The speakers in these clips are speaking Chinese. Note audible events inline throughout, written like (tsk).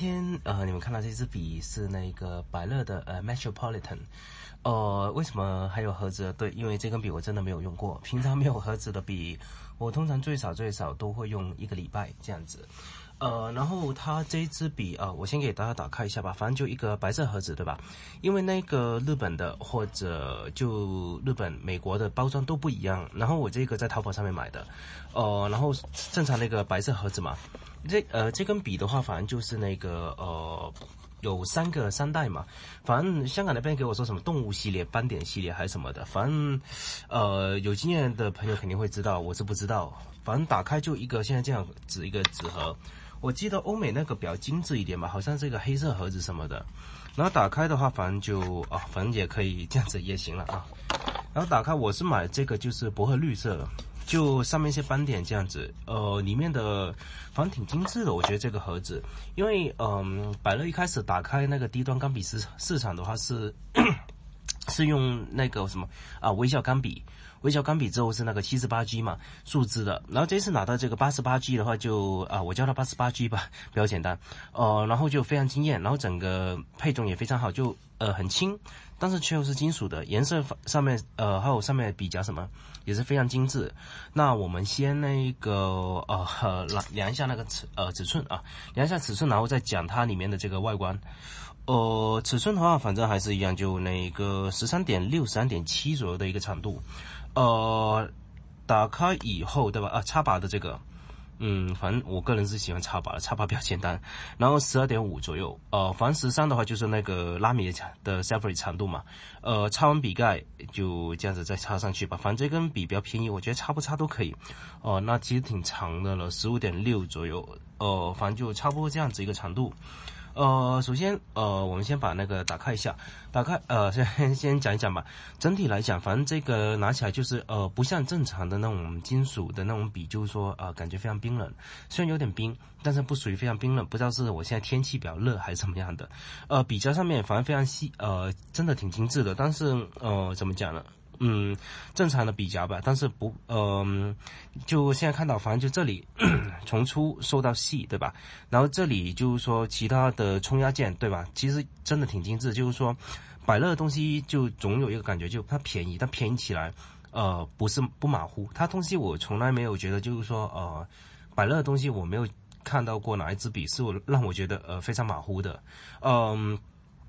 今天呃，你们看到这支笔是那个百乐的呃 Metropolitan，呃，为什么还有盒子？对，因为这根笔我真的没有用过，平常没有盒子的笔，我通常最少最少都会用一个礼拜这样子。呃，然后它这支笔啊，我先给大家打开一下吧，反正就一个白色盒子，对吧？因为那个日本的或者就日本、美国的包装都不一样。然后我这个在淘宝上面买的，呃，然后正常那个白色盒子嘛。这呃，这根笔的话，反正就是那个呃，有三个三代嘛。反正香港那边给我说什么动物系列、斑点系列还是什么的，反正呃，有经验的朋友肯定会知道，我是不知道。反正打开就一个现在这样子一个纸盒。我记得欧美那个比较精致一点吧，好像是一个黑色盒子什么的，然后打开的话，反正就啊，反正也可以这样子也行了啊。然后打开，我是买这个就是薄荷绿色，就上面一些斑点这样子，呃，里面的反正挺精致的，我觉得这个盒子，因为嗯，百乐一开始打开那个低端钢笔市市场的话是。是用那个什么啊，微笑钢笔，微笑钢笔之后是那个七十八 G 嘛，数字的。然后这次拿到这个八十八 G 的话，就啊，我叫它八十八 G 吧，比较简单。哦，然后就非常惊艳，然后整个配重也非常好，就呃很轻，但是却又是金属的，颜色上面呃还有上面笔夹什么也是非常精致。那我们先那个呃量量一下那个尺呃尺寸啊，量一下尺寸，然后再讲它里面的这个外观。呃，尺寸的话，反正还是一样，就那个十三点六、十三点七左右的一个长度。呃，打开以后，对吧？啊，插拔的这个，嗯，反正我个人是喜欢插拔的，插拔比较简单。然后十二点五左右，呃，反正十三的话就是那个拉米的 c e l l e r i 长度嘛。呃，插完笔盖就这样子再插上去吧。反正这根笔比较便宜，我觉得插不插都可以。哦，那其实挺长的了，十五点六左右。呃，反正就差不多这样子一个长度。呃，首先呃，我们先把那个打开一下，打开呃，(laughs) 先先讲一讲吧。整体来讲，反正这个拿起来就是呃，不像正常的那种金属的那种笔，就是说呃，感觉非常冰冷。虽然有点冰，但是不属于非常冰冷。不知道是我现在天气比较热还是怎么样的。呃，笔尖上面反正非常细，呃，真的挺精致的。但是呃，怎么讲呢？嗯，正常的比较吧，但是不，呃，就现在看到，反正就这里从粗瘦到细，对吧？然后这里就是说其他的冲压件，对吧？其实真的挺精致。就是说，百乐的东西就总有一个感觉，就它便宜，但便宜起来，呃，不是不马虎。它东西我从来没有觉得，就是说，呃，百乐的东西我没有看到过哪一支笔是我让我觉得呃非常马虎的。嗯，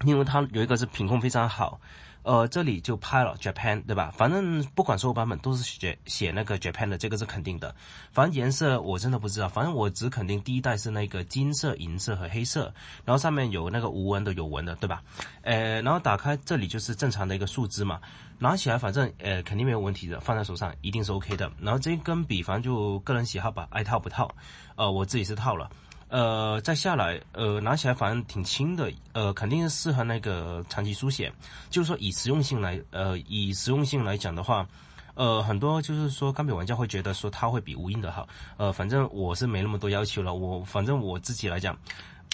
因为它有一个是品控非常好。呃，这里就拍了 Japan，对吧？反正不管所有版本都是写写那个 Japan 的，这个是肯定的。反正颜色我真的不知道，反正我只肯定第一代是那个金色、银色和黑色，然后上面有那个无纹的、有纹的，对吧？呃，然后打开这里就是正常的一个树枝嘛，拿起来反正呃肯定没有问题的，放在手上一定是 OK 的。然后这根笔，反正就个人喜好吧，爱套不套，呃，我自己是套了。呃，再下来，呃，拿起来反正挺轻的，呃，肯定是适合那个长期书写。就是说，以实用性来，呃，以实用性来讲的话，呃，很多就是说钢笔玩家会觉得说它会比无印的好。呃，反正我是没那么多要求了，我反正我自己来讲，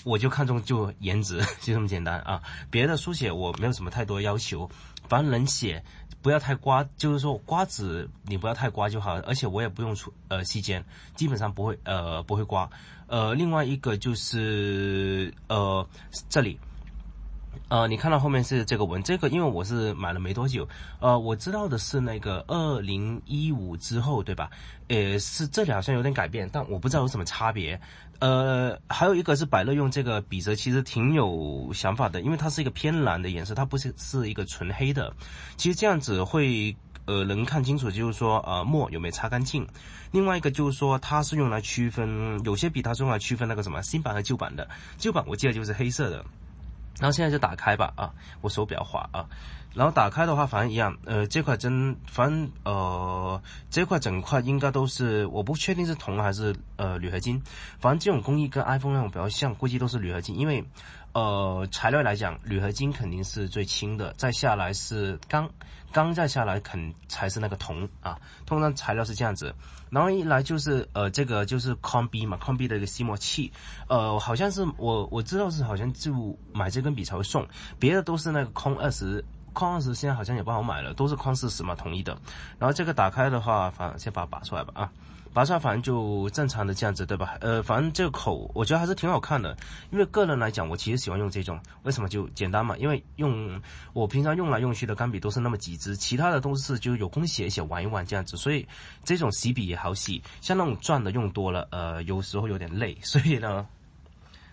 我就看中就颜值，(laughs) 就这么简单啊。别的书写我没有什么太多要求。反正能写，不要太刮，就是说刮子你不要太刮就好，而且我也不用出呃吸尖，基本上不会呃不会刮，呃另外一个就是呃这里。呃，你看到后面是这个纹，这个因为我是买了没多久，呃，我知道的是那个二零一五之后，对吧？呃，是这里好像有点改变，但我不知道有什么差别。呃，还有一个是百乐用这个笔折其实挺有想法的，因为它是一个偏蓝的颜色，它不是是一个纯黑的。其实这样子会呃能看清楚，就是说呃墨有没有擦干净。另外一个就是说它是用来区分有些笔它是用来区分那个什么新版和旧版的，旧版我记得就是黑色的。然后现在就打开吧，啊，我手表滑啊，然后打开的话，反正一样，呃，这块针，反正呃，这块整块应该都是，我不确定是铜还是呃铝合金，反正这种工艺跟 iPhone 那种比较像，估计都是铝合金，因为。呃，材料来讲，铝合金肯定是最轻的，再下来是钢，钢再下来肯才是那个铜啊。通常材料是这样子，然后一来就是呃，这个就是钢笔嘛，钢笔的一个吸墨器，呃，好像是我我知道是好像就买这根笔才会送，别的都是那个空二十。框二十现在好像也不好买了，都是框四十嘛，统一的。然后这个打开的话，反正先把它拔出来吧啊，拔出来反正就正常的这样子对吧？呃，反正这个口我觉得还是挺好看的，因为个人来讲，我其实喜欢用这种，为什么就简单嘛？因为用我平常用来用去的钢笔都是那么几支，其他的都是就是有空写一写玩一玩这样子，所以这种洗笔也好洗，像那种转的用多了，呃，有时候有点累，所以呢。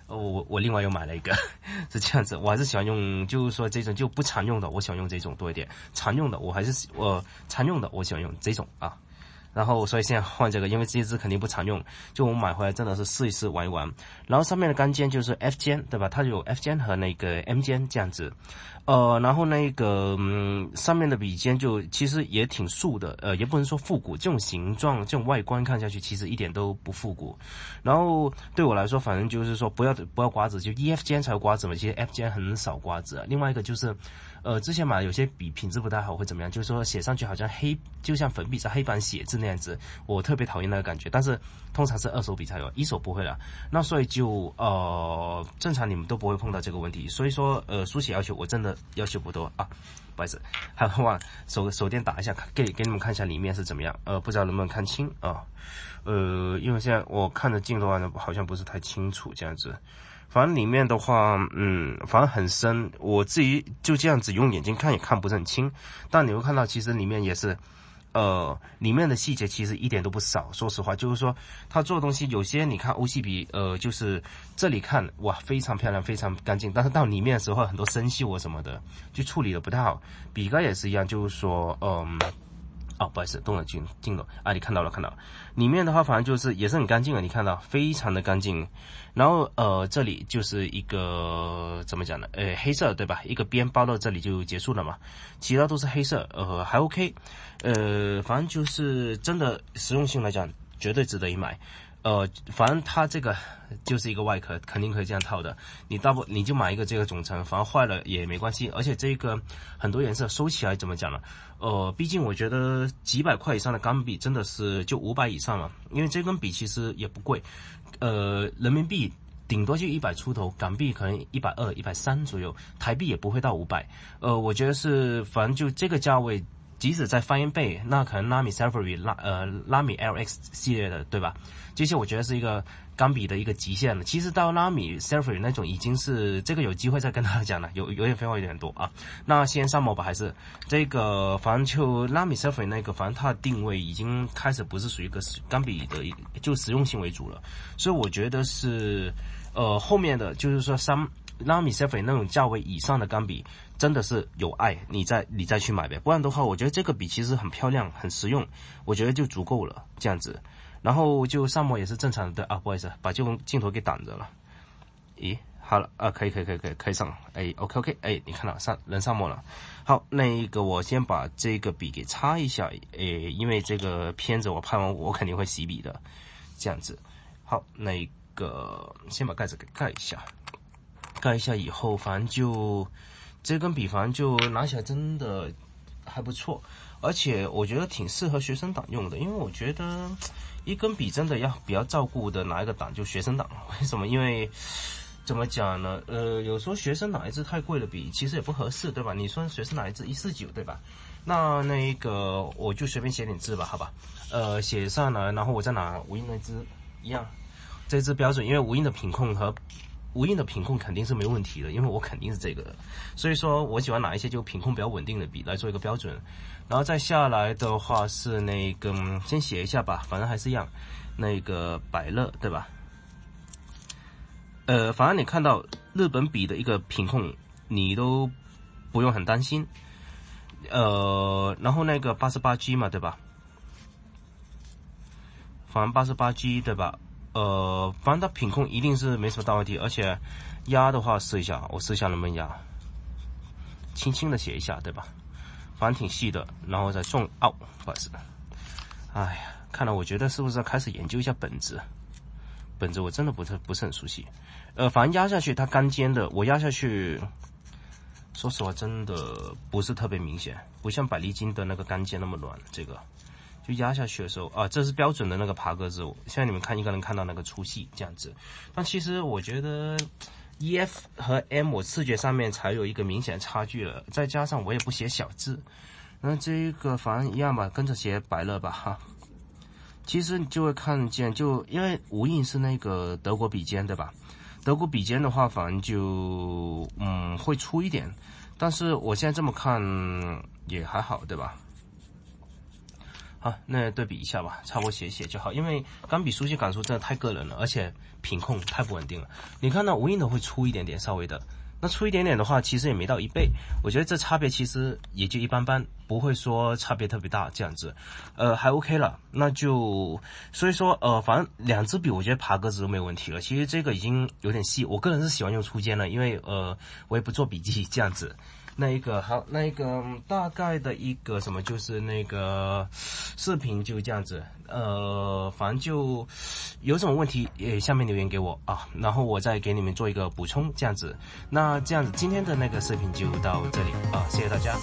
哦，我我另外又买了一个，(laughs) 是这样子，我还是喜欢用，就是说这种就不常用的，我喜欢用这种多一点，常用的我还是我常用的，我喜欢用这种啊。然后，所以现在换这个，因为这一支肯定不常用。就我买回来真的是试一试玩一玩。然后上面的钢尖就是 F 尖，对吧？它有 F 尖和那个 M 尖这样子。呃，然后那个上面的笔尖就其实也挺素的，呃，也不能说复古，这种形状、这种外观看下去其实一点都不复古。然后对我来说，反正就是说不要不要瓜子，就 E、F 尖才有瓜子嘛。其实 F 尖很少瓜子啊。另外一个就是。呃，之前买有些笔品质不太好，会怎么样？就是说写上去好像黑，就像粉笔在黑板写字那样子，我特别讨厌那个感觉。但是通常是二手笔才有，一手不会了。那所以就呃，正常你们都不会碰到这个问题。所以说呃，书写要求我真的要求不多啊，不好意思。还往手手电打一下，给给你们看一下里面是怎么样。呃，不知道能不能看清啊？呃，因为现在我看的镜头好像不是太清楚这样子。反正里面的话，嗯，反正很深，我自己就这样子用眼睛看也看不是很清，但你会看到其实里面也是，呃，里面的细节其实一点都不少。说实话，就是说他做东西有些，你看欧系比，呃，就是这里看哇，非常漂亮，非常干净，但是到里面的时候很多生锈啊什么的，就处理的不太好。笔杆也是一样，就是说，嗯。哦，不好意思，动了镜镜头啊！你看到了，看到了，里面的话反正就是也是很干净的，你看到非常的干净。然后呃，这里就是一个怎么讲呢？呃，黑色对吧？一个边包到这里就结束了嘛，其他都是黑色，呃，还 OK，呃，反正就是真的实用性来讲，绝对值得一买。呃，反正它这个就是一个外壳，肯定可以这样套的。你大不你就买一个这个总成，反正坏了也没关系。而且这个很多颜色收起来怎么讲呢？呃，毕竟我觉得几百块以上的钢笔真的是就五百以上了，因为这根笔其实也不贵，呃，人民币顶多就一百出头，港币可能一百二、一百三左右，台币也不会到五百。呃，我觉得是反正就这个价位。即使在翻一倍，那可能拉米 s e f e r i 拉呃拉米 LX 系列的，对吧？这些我觉得是一个钢笔的一个极限了。其实到拉米 s e f e r i 那种已经是这个有机会再跟大家讲了，有有点废话有点多啊。那先上墨吧，还是这个反正就拉米 s e f e r i 那个，反正它的定位已经开始不是属于一个钢笔的，就实用性为主了。所以我觉得是呃后面的就是说三。拉米塞菲那种价位以上的钢笔，真的是有爱你再你再去买呗，不然的话，我觉得这个笔其实很漂亮，很实用，我觉得就足够了这样子。然后就上墨也是正常的啊，(laughs) 不好意思，把这个镜头给挡着了。咦，好了啊，可以可以可以可以开上，哎，OK OK，哎，你看到上能上墨了。好，那一个我先把这个笔给擦一下，哎，因为这个片子我拍完我肯定会洗笔的，这样子。好，那个先把盖子给盖一下。盖一下以后，反正就这根笔，反正就拿起来真的还不错，而且我觉得挺适合学生党用的。因为我觉得 (tsk) 一根笔真的要比较照顾的哪一个党，就学生党。(laughs) 为什么？因为怎么讲呢？呃，有时候学生拿一支太贵的笔其实也不合适，对吧？你说学生拿一支一四九，对吧？那那个我就随便写点字吧，好吧？呃，写上来，然后我再拿无印那支一样，这支标准，因为无印的品控和。无印的品控肯定是没问题的，因为我肯定是这个，所以说我喜欢哪一些就品控比较稳定的笔来做一个标准，然后再下来的话是那个先写一下吧，反正还是一样，那个百乐对吧？呃，反正你看到日本笔的一个品控，你都不用很担心。呃，然后那个八十八 G 嘛，对吧？反正八十八 G 对吧？呃，反正它品控一定是没什么大问题，而且压的话试一下，我试一下能不能压，轻轻的写一下，对吧？反正挺细的，然后再重，哦，不好意思，哎呀，看来我觉得是不是要开始研究一下本子？本子我真的不是不是很熟悉，呃，反正压下去它干尖的，我压下去，说实话真的不是特别明显，不像百利金的那个干尖那么软，这个。就压下去的时候啊，这是标准的那个爬格子，现在你们看应该能看到那个粗细这样子。但其实我觉得 E F 和 M 我视觉上面才有一个明显差距了。再加上我也不写小字，那这个反正一样吧，跟着写白乐吧哈。其实你就会看见，就因为无印是那个德国笔尖对吧？德国笔尖的话，反正就嗯会粗一点，但是我现在这么看也还好对吧？啊，那对比一下吧，差不多写写就好。因为钢笔书写感受真的太个人了，而且品控太不稳定了。你看到无印的会粗一点点，稍微的，那粗一点点的话，其实也没到一倍。我觉得这差别其实也就一般般，不会说差别特别大这样子。呃，还 OK 了，那就所以说，呃，反正两支笔我觉得爬格子都没有问题了。其实这个已经有点细，我个人是喜欢用粗尖的，因为呃，我也不做笔记 (laughs) 这样子。那一个好，那一个大概的一个什么，就是那个视频就这样子，呃，反正就有什么问题也下面留言给我啊，然后我再给你们做一个补充这样子。那这样子今天的那个视频就到这里啊，谢谢大家。